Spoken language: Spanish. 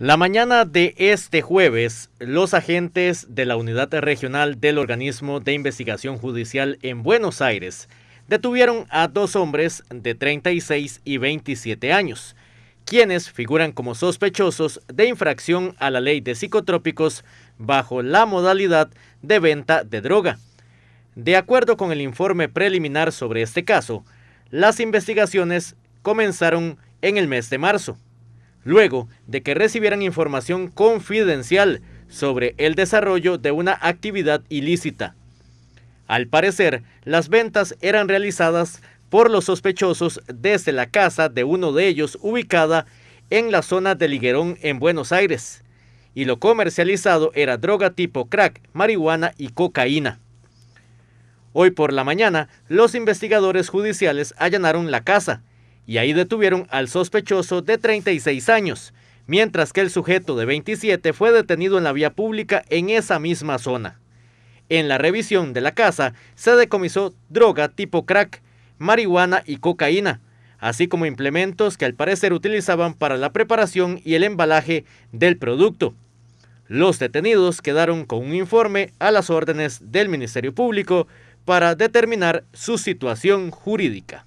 La mañana de este jueves, los agentes de la Unidad Regional del Organismo de Investigación Judicial en Buenos Aires detuvieron a dos hombres de 36 y 27 años, quienes figuran como sospechosos de infracción a la ley de psicotrópicos bajo la modalidad de venta de droga. De acuerdo con el informe preliminar sobre este caso, las investigaciones comenzaron en el mes de marzo luego de que recibieran información confidencial sobre el desarrollo de una actividad ilícita. Al parecer, las ventas eran realizadas por los sospechosos desde la casa de uno de ellos ubicada en la zona de Liguerón en Buenos Aires, y lo comercializado era droga tipo crack, marihuana y cocaína. Hoy por la mañana, los investigadores judiciales allanaron la casa, y ahí detuvieron al sospechoso de 36 años, mientras que el sujeto de 27 fue detenido en la vía pública en esa misma zona. En la revisión de la casa se decomisó droga tipo crack, marihuana y cocaína, así como implementos que al parecer utilizaban para la preparación y el embalaje del producto. Los detenidos quedaron con un informe a las órdenes del Ministerio Público para determinar su situación jurídica.